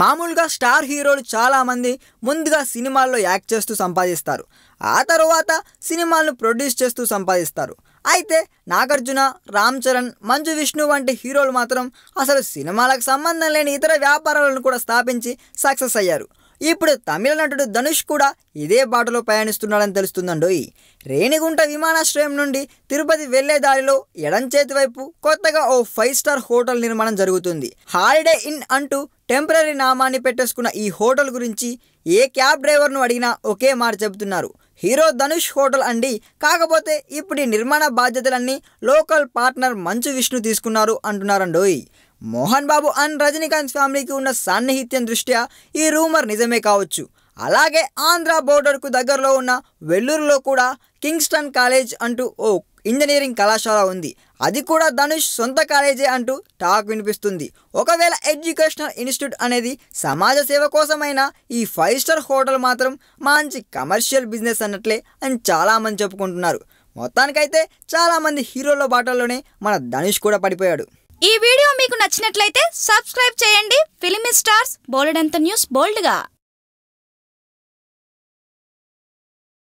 మామూలుగా స్టార్ హీరోలు చాలామంది ముందుగా సినిమాల్లో యాక్ట్ చేస్తూ సంపాదిస్తారు ఆ తర్వాత సినిమాలను ప్రొడ్యూస్ చేస్తూ సంపాదిస్తారు అయితే నాగార్జున రామ్ చరణ్ మంజు విష్ణు వంటి హీరోలు మాత్రం అసలు సినిమాలకు సంబంధం లేని ఇతర వ్యాపారాలను కూడా స్థాపించి సక్సెస్ అయ్యారు ఇప్పుడు తమిళ నటుడు ధనుష్ కూడా ఇదే బాటలో ప్రయాణిస్తున్నాడని తెలుస్తుందండోయ్ రేణిగుంట విమానాశ్రయం నుండి తిరుపతి వెళ్లే దారిలో ఎడం చేతి వైపు కొత్తగా ఓ ఫైవ్ స్టార్ హోటల్ నిర్మాణం జరుగుతుంది హాలిడే ఇన్ అంటూ టెంపరీ నామాన్ని పెట్టేసుకున్న ఈ హోటల్ గురించి ఏ క్యాబ్ డ్రైవర్ను అడిగినా ఒకే మాట చెబుతున్నారు హీరో ధనుష్ హోటల్ అండి కాకపోతే ఇప్పుడు నిర్మాణ బాధ్యతలన్నీ లోకల్ పార్ట్నర్ మంచు విష్ణు తీసుకున్నారు అంటున్నారండోయ్ మోహన్ బాబు అండ్ రజనీకాంత్ ఫ్యామిలీకి ఉన్న సన్నిహిత్యం దృష్ట్యా ఈ రూమర్ నిజమే కావచ్చు అలాగే ఆంధ్ర బోర్డర్కు దగ్గరలో ఉన్న వెల్లూరులో కూడా కింగ్స్టన్ కాలేజ్ అంటూ ఓ ఇంజనీరింగ్ కళాశాల ఉంది అది కూడా ధనుష్ సొంత కాలేజే అంటూ టాక్ వినిపిస్తుంది ఒకవేళ ఎడ్యుకేషనల్ ఇన్స్టిట్యూట్ అనేది సమాజ సేవ కోసమైన ఈ ఫైవ్ స్టార్ హోటల్ మాత్రం మంచి కమర్షియల్ బిజినెస్ అన్నట్లే అని చాలామంది చెప్పుకుంటున్నారు మొత్తానికైతే చాలామంది హీరోల బాటల్లోనే మన ధనుష్ కూడా పడిపోయాడు ఈ వీడియో మీకు నచ్చినట్లయితే సబ్స్క్రైబ్ చేయండి ఫిలిమి స్టార్స్ బోలెడంత న్యూస్ బోల్డ్గా